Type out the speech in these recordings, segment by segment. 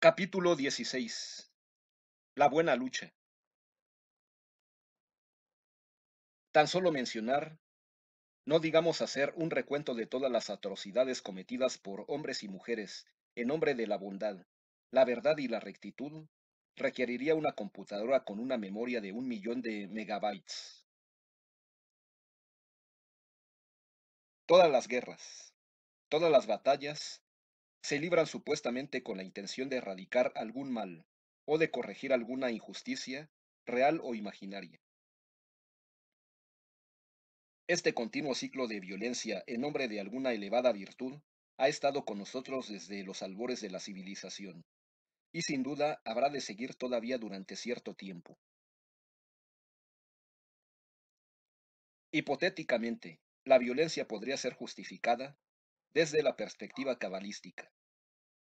Capítulo 16 La buena lucha Tan solo mencionar, no digamos hacer un recuento de todas las atrocidades cometidas por hombres y mujeres en nombre de la bondad, la verdad y la rectitud, requeriría una computadora con una memoria de un millón de megabytes. Todas las guerras, todas las batallas, se libran supuestamente con la intención de erradicar algún mal o de corregir alguna injusticia, real o imaginaria. Este continuo ciclo de violencia en nombre de alguna elevada virtud ha estado con nosotros desde los albores de la civilización, y sin duda habrá de seguir todavía durante cierto tiempo. Hipotéticamente, la violencia podría ser justificada desde la perspectiva cabalística.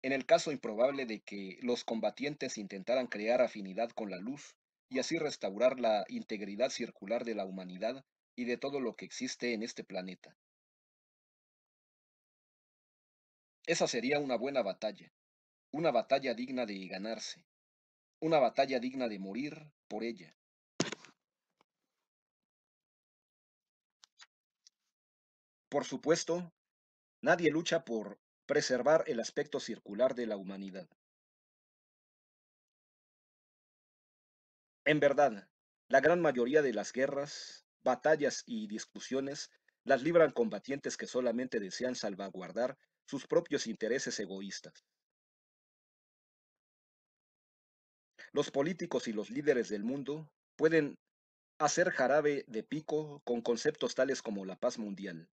En el caso improbable de que los combatientes intentaran crear afinidad con la luz y así restaurar la integridad circular de la humanidad y de todo lo que existe en este planeta. Esa sería una buena batalla, una batalla digna de ganarse, una batalla digna de morir por ella. Por supuesto, Nadie lucha por preservar el aspecto circular de la humanidad. En verdad, la gran mayoría de las guerras, batallas y discusiones las libran combatientes que solamente desean salvaguardar sus propios intereses egoístas. Los políticos y los líderes del mundo pueden hacer jarabe de pico con conceptos tales como la paz mundial,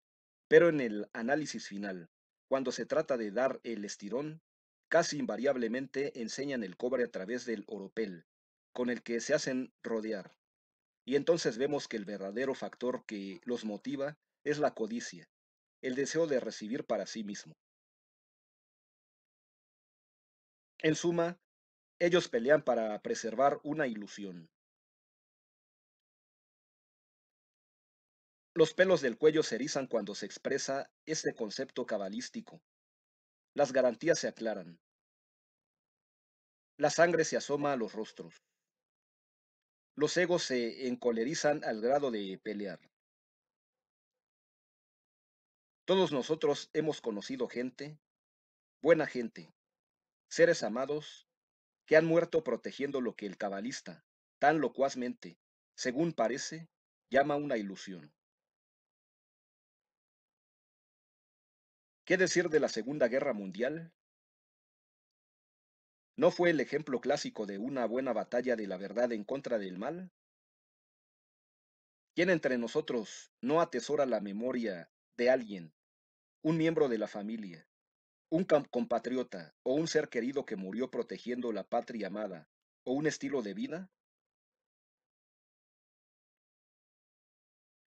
pero en el análisis final, cuando se trata de dar el estirón, casi invariablemente enseñan el cobre a través del oropel, con el que se hacen rodear. Y entonces vemos que el verdadero factor que los motiva es la codicia, el deseo de recibir para sí mismo. En suma, ellos pelean para preservar una ilusión, Los pelos del cuello se erizan cuando se expresa este concepto cabalístico. Las garantías se aclaran. La sangre se asoma a los rostros. Los egos se encolerizan al grado de pelear. Todos nosotros hemos conocido gente, buena gente, seres amados, que han muerto protegiendo lo que el cabalista, tan locuazmente, según parece, llama una ilusión. ¿Qué decir de la Segunda Guerra Mundial? ¿No fue el ejemplo clásico de una buena batalla de la verdad en contra del mal? ¿Quién entre nosotros no atesora la memoria de alguien, un miembro de la familia, un compatriota o un ser querido que murió protegiendo la patria amada o un estilo de vida?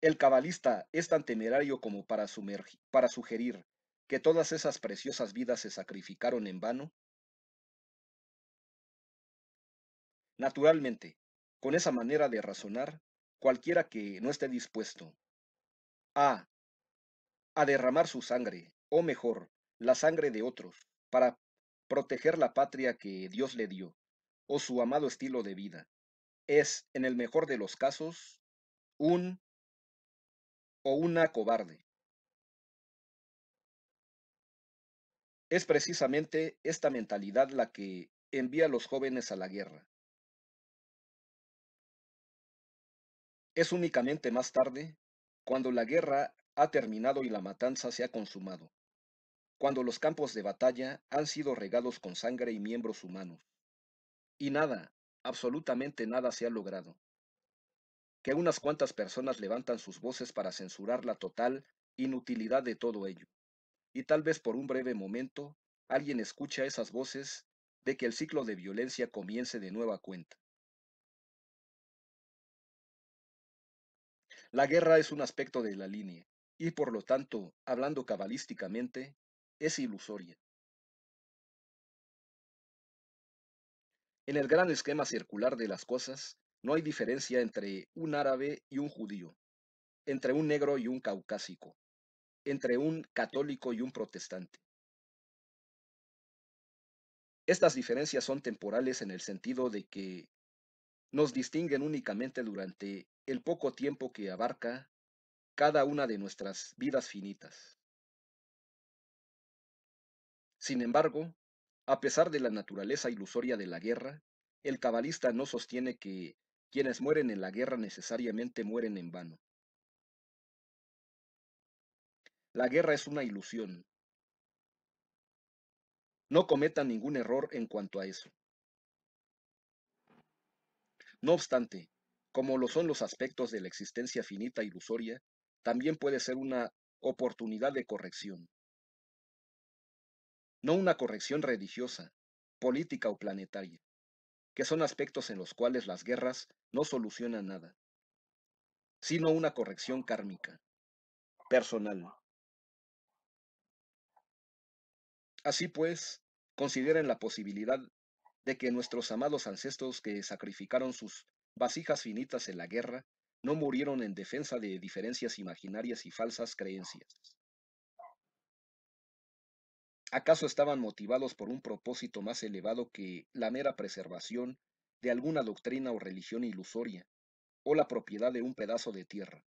El cabalista es tan temerario como para, para sugerir que todas esas preciosas vidas se sacrificaron en vano? Naturalmente, con esa manera de razonar, cualquiera que no esté dispuesto a, a derramar su sangre, o mejor, la sangre de otros, para proteger la patria que Dios le dio, o su amado estilo de vida, es, en el mejor de los casos, un o una cobarde. Es precisamente esta mentalidad la que envía a los jóvenes a la guerra. Es únicamente más tarde, cuando la guerra ha terminado y la matanza se ha consumado, cuando los campos de batalla han sido regados con sangre y miembros humanos, y nada, absolutamente nada se ha logrado, que unas cuantas personas levantan sus voces para censurar la total inutilidad de todo ello y tal vez por un breve momento alguien escucha esas voces de que el ciclo de violencia comience de nueva cuenta. La guerra es un aspecto de la línea y por lo tanto, hablando cabalísticamente, es ilusoria. En el gran esquema circular de las cosas, no hay diferencia entre un árabe y un judío, entre un negro y un caucásico, entre un católico y un protestante. Estas diferencias son temporales en el sentido de que nos distinguen únicamente durante el poco tiempo que abarca cada una de nuestras vidas finitas. Sin embargo, a pesar de la naturaleza ilusoria de la guerra, el cabalista no sostiene que quienes mueren en la guerra necesariamente mueren en vano. La guerra es una ilusión. No cometa ningún error en cuanto a eso. No obstante, como lo son los aspectos de la existencia finita e ilusoria, también puede ser una oportunidad de corrección. No una corrección religiosa, política o planetaria, que son aspectos en los cuales las guerras no solucionan nada, sino una corrección kármica, personal, Así pues, consideren la posibilidad de que nuestros amados ancestros que sacrificaron sus vasijas finitas en la guerra no murieron en defensa de diferencias imaginarias y falsas creencias. ¿Acaso estaban motivados por un propósito más elevado que la mera preservación de alguna doctrina o religión ilusoria, o la propiedad de un pedazo de tierra?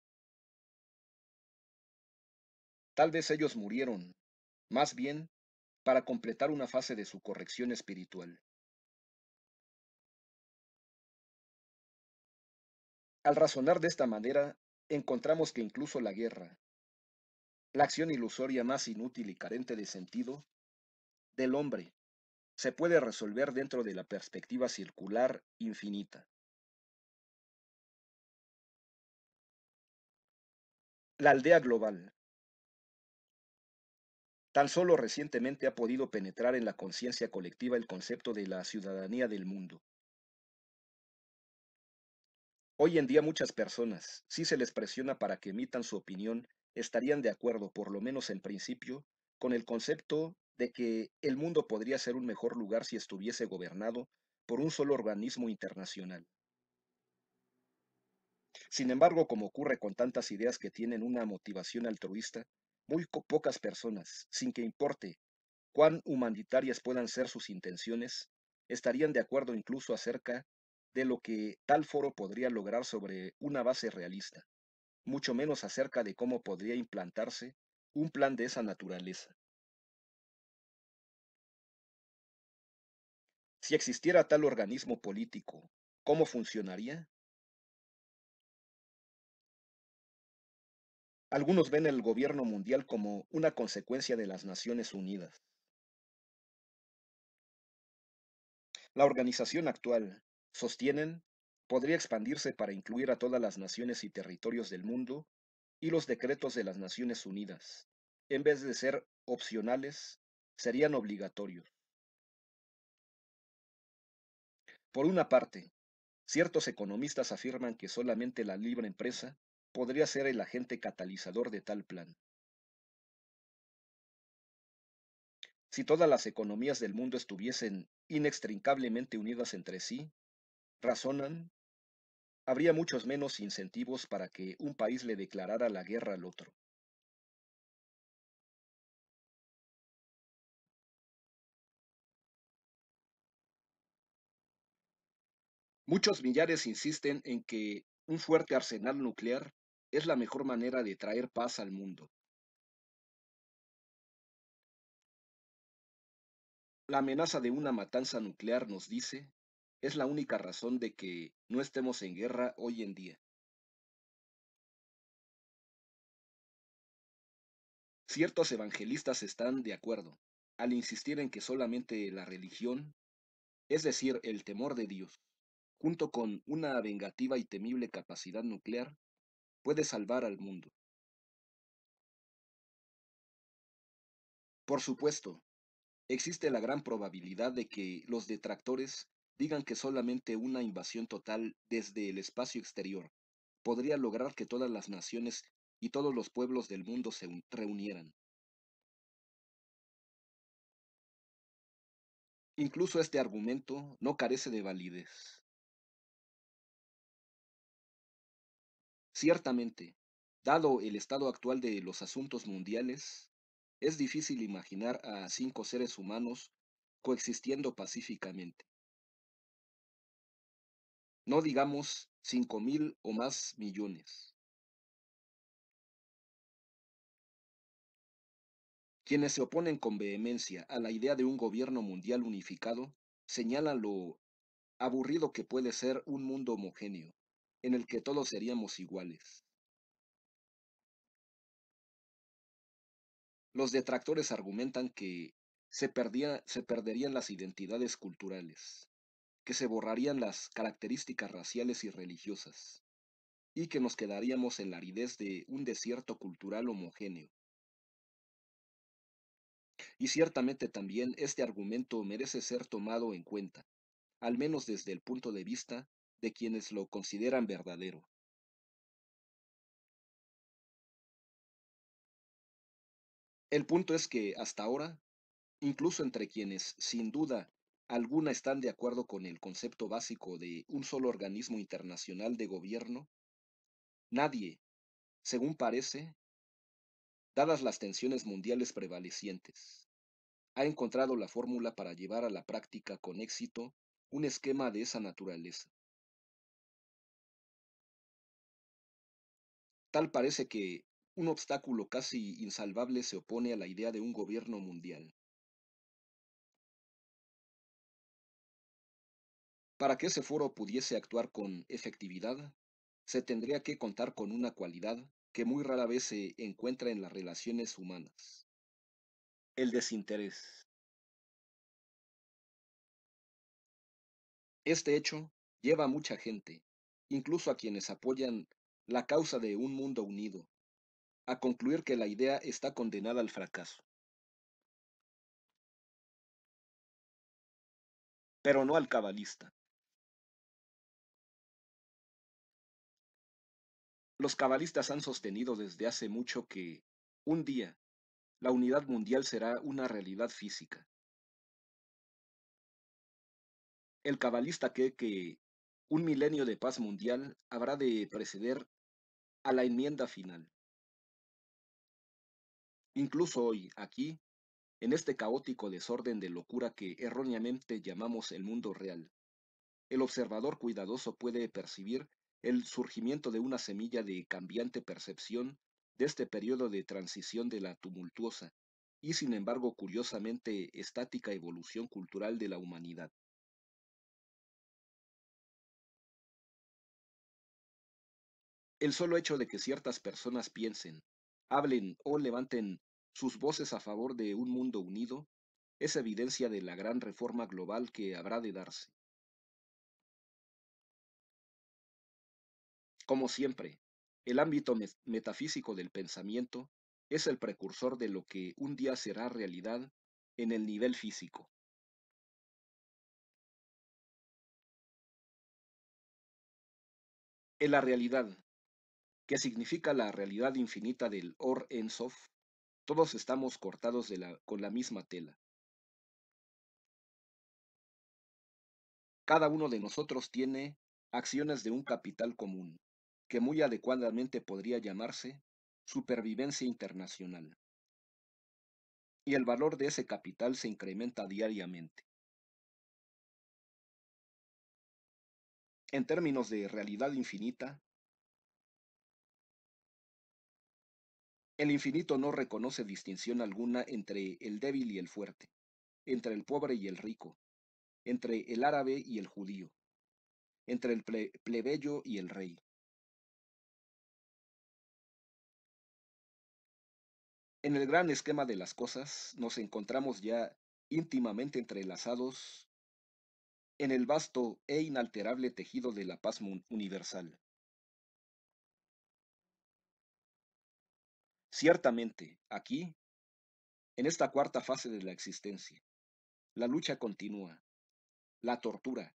Tal vez ellos murieron, más bien para completar una fase de su corrección espiritual. Al razonar de esta manera, encontramos que incluso la guerra, la acción ilusoria más inútil y carente de sentido del hombre, se puede resolver dentro de la perspectiva circular infinita. La aldea global, Tan solo recientemente ha podido penetrar en la conciencia colectiva el concepto de la ciudadanía del mundo. Hoy en día muchas personas, si se les presiona para que emitan su opinión, estarían de acuerdo, por lo menos en principio, con el concepto de que el mundo podría ser un mejor lugar si estuviese gobernado por un solo organismo internacional. Sin embargo, como ocurre con tantas ideas que tienen una motivación altruista, muy pocas personas, sin que importe cuán humanitarias puedan ser sus intenciones, estarían de acuerdo incluso acerca de lo que tal foro podría lograr sobre una base realista, mucho menos acerca de cómo podría implantarse un plan de esa naturaleza. Si existiera tal organismo político, ¿cómo funcionaría? Algunos ven el gobierno mundial como una consecuencia de las Naciones Unidas. La organización actual, sostienen, podría expandirse para incluir a todas las naciones y territorios del mundo y los decretos de las Naciones Unidas, en vez de ser opcionales, serían obligatorios. Por una parte, ciertos economistas afirman que solamente la libre empresa podría ser el agente catalizador de tal plan. Si todas las economías del mundo estuviesen inextricablemente unidas entre sí, razonan, habría muchos menos incentivos para que un país le declarara la guerra al otro. Muchos millares insisten en que un fuerte arsenal nuclear es la mejor manera de traer paz al mundo. La amenaza de una matanza nuclear nos dice, es la única razón de que no estemos en guerra hoy en día. Ciertos evangelistas están de acuerdo al insistir en que solamente la religión, es decir, el temor de Dios, junto con una vengativa y temible capacidad nuclear, puede salvar al mundo. Por supuesto, existe la gran probabilidad de que los detractores digan que solamente una invasión total desde el espacio exterior podría lograr que todas las naciones y todos los pueblos del mundo se reunieran. Incluso este argumento no carece de validez. Ciertamente, dado el estado actual de los asuntos mundiales, es difícil imaginar a cinco seres humanos coexistiendo pacíficamente. No digamos cinco mil o más millones. Quienes se oponen con vehemencia a la idea de un gobierno mundial unificado señalan lo aburrido que puede ser un mundo homogéneo en el que todos seríamos iguales. Los detractores argumentan que se, perderían las identidades culturales, que se borrarían las características raciales y religiosas, y que nos quedaríamos en la aridez de un desierto cultural homogéneo. Y ciertamente también este argumento merece ser tomado en cuenta, al menos desde el punto de vista de quienes lo consideran verdadero. El punto es que hasta ahora, incluso entre quienes sin duda alguna están de acuerdo con el concepto básico de un solo organismo internacional de gobierno, nadie, según parece, dadas las tensiones mundiales prevalecientes, ha encontrado la fórmula para llevar a la práctica con éxito un esquema de esa naturaleza. Tal parece que, un obstáculo casi insalvable se opone a la idea de un gobierno mundial. Para que ese foro pudiese actuar con efectividad, se tendría que contar con una cualidad que muy rara vez se encuentra en las relaciones humanas, el desinterés. Este hecho lleva a mucha gente, incluso a quienes apoyan la causa de un mundo unido, a concluir que la idea está condenada al fracaso. Pero no al cabalista. Los cabalistas han sostenido desde hace mucho que, un día, la unidad mundial será una realidad física. El cabalista cree que un milenio de paz mundial habrá de preceder a la enmienda final. Incluso hoy, aquí, en este caótico desorden de locura que erróneamente llamamos el mundo real, el observador cuidadoso puede percibir el surgimiento de una semilla de cambiante percepción de este periodo de transición de la tumultuosa y sin embargo curiosamente estática evolución cultural de la humanidad. El solo hecho de que ciertas personas piensen, hablen o levanten sus voces a favor de un mundo unido es evidencia de la gran reforma global que habrá de darse. Como siempre, el ámbito metafísico del pensamiento es el precursor de lo que un día será realidad en el nivel físico. En la realidad, Qué significa la realidad infinita del Or En todos estamos cortados con la misma tela. Cada uno de nosotros tiene acciones de un capital común, que muy adecuadamente podría llamarse supervivencia internacional. Y el valor de ese capital se incrementa diariamente. En términos de realidad infinita, El infinito no reconoce distinción alguna entre el débil y el fuerte, entre el pobre y el rico, entre el árabe y el judío, entre el plebeyo y el rey. En el gran esquema de las cosas nos encontramos ya íntimamente entrelazados en el vasto e inalterable tejido de la paz universal. Ciertamente, aquí, en esta cuarta fase de la existencia, la lucha continúa, la tortura,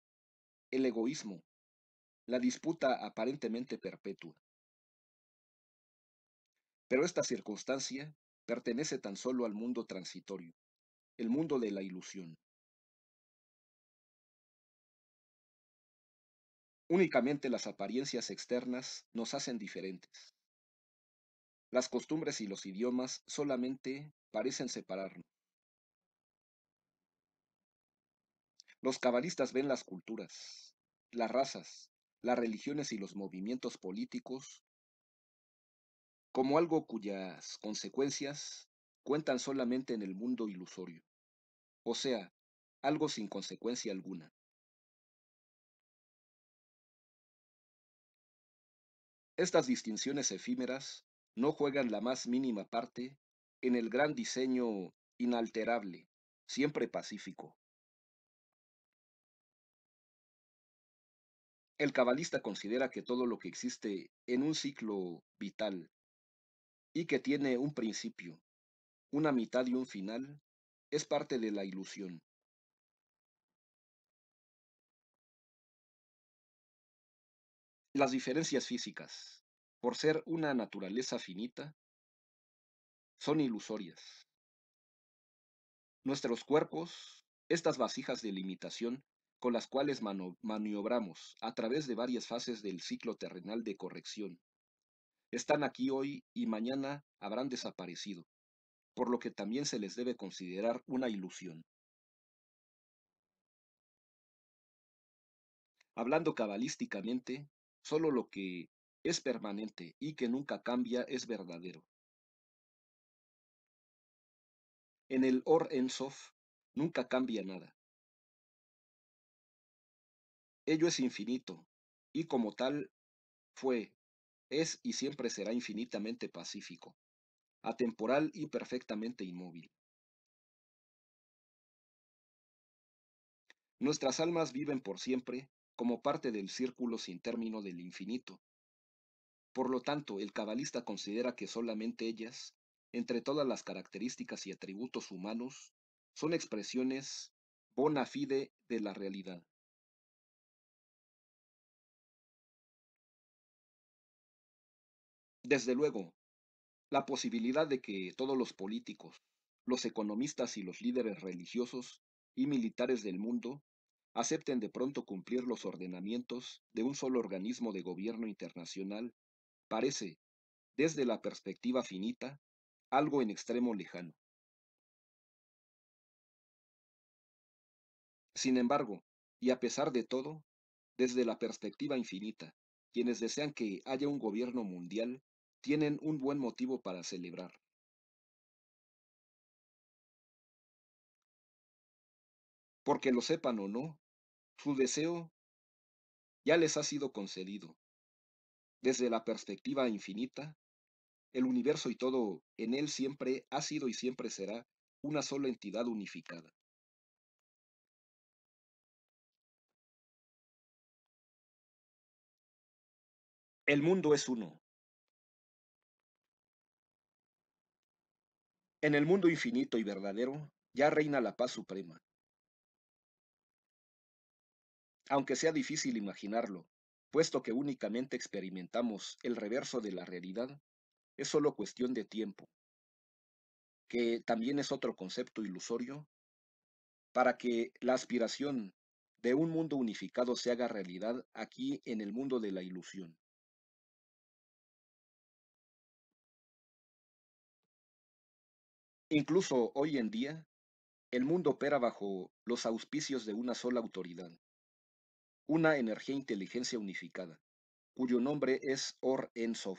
el egoísmo, la disputa aparentemente perpetua. Pero esta circunstancia pertenece tan solo al mundo transitorio, el mundo de la ilusión. Únicamente las apariencias externas nos hacen diferentes. Las costumbres y los idiomas solamente parecen separarnos. Los cabalistas ven las culturas, las razas, las religiones y los movimientos políticos como algo cuyas consecuencias cuentan solamente en el mundo ilusorio, o sea, algo sin consecuencia alguna. Estas distinciones efímeras no juegan la más mínima parte en el gran diseño inalterable, siempre pacífico. El cabalista considera que todo lo que existe en un ciclo vital y que tiene un principio, una mitad y un final, es parte de la ilusión. Las diferencias físicas por ser una naturaleza finita, son ilusorias. Nuestros cuerpos, estas vasijas de limitación con las cuales maniobramos a través de varias fases del ciclo terrenal de corrección, están aquí hoy y mañana habrán desaparecido, por lo que también se les debe considerar una ilusión. Hablando cabalísticamente, solo lo que es permanente y que nunca cambia es verdadero. En el Or En Sof nunca cambia nada. Ello es infinito, y como tal fue, es y siempre será infinitamente pacífico, atemporal y perfectamente inmóvil. Nuestras almas viven por siempre como parte del círculo sin término del infinito, por lo tanto, el cabalista considera que solamente ellas, entre todas las características y atributos humanos, son expresiones bona fide de la realidad. Desde luego, la posibilidad de que todos los políticos, los economistas y los líderes religiosos y militares del mundo acepten de pronto cumplir los ordenamientos de un solo organismo de gobierno internacional parece, desde la perspectiva finita, algo en extremo lejano. Sin embargo, y a pesar de todo, desde la perspectiva infinita, quienes desean que haya un gobierno mundial tienen un buen motivo para celebrar. Porque lo sepan o no, su deseo ya les ha sido concedido, desde la perspectiva infinita, el universo y todo en él siempre ha sido y siempre será una sola entidad unificada. El mundo es uno. En el mundo infinito y verdadero ya reina la paz suprema. Aunque sea difícil imaginarlo, puesto que únicamente experimentamos el reverso de la realidad, es solo cuestión de tiempo, que también es otro concepto ilusorio, para que la aspiración de un mundo unificado se haga realidad aquí en el mundo de la ilusión. Incluso hoy en día, el mundo opera bajo los auspicios de una sola autoridad, una energía e inteligencia unificada, cuyo nombre es Or ensof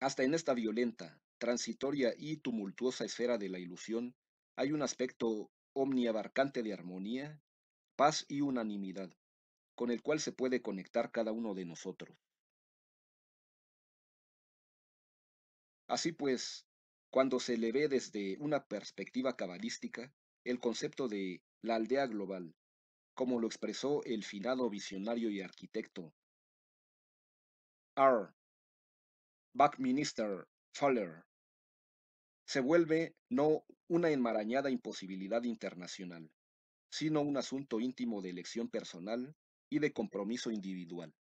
Hasta en esta violenta, transitoria y tumultuosa esfera de la ilusión hay un aspecto omniabarcante de armonía, paz y unanimidad, con el cual se puede conectar cada uno de nosotros. Así pues, cuando se le ve desde una perspectiva cabalística, el concepto de la aldea global, como lo expresó el finado visionario y arquitecto. R. Buckminster Fuller se vuelve no una enmarañada imposibilidad internacional, sino un asunto íntimo de elección personal y de compromiso individual.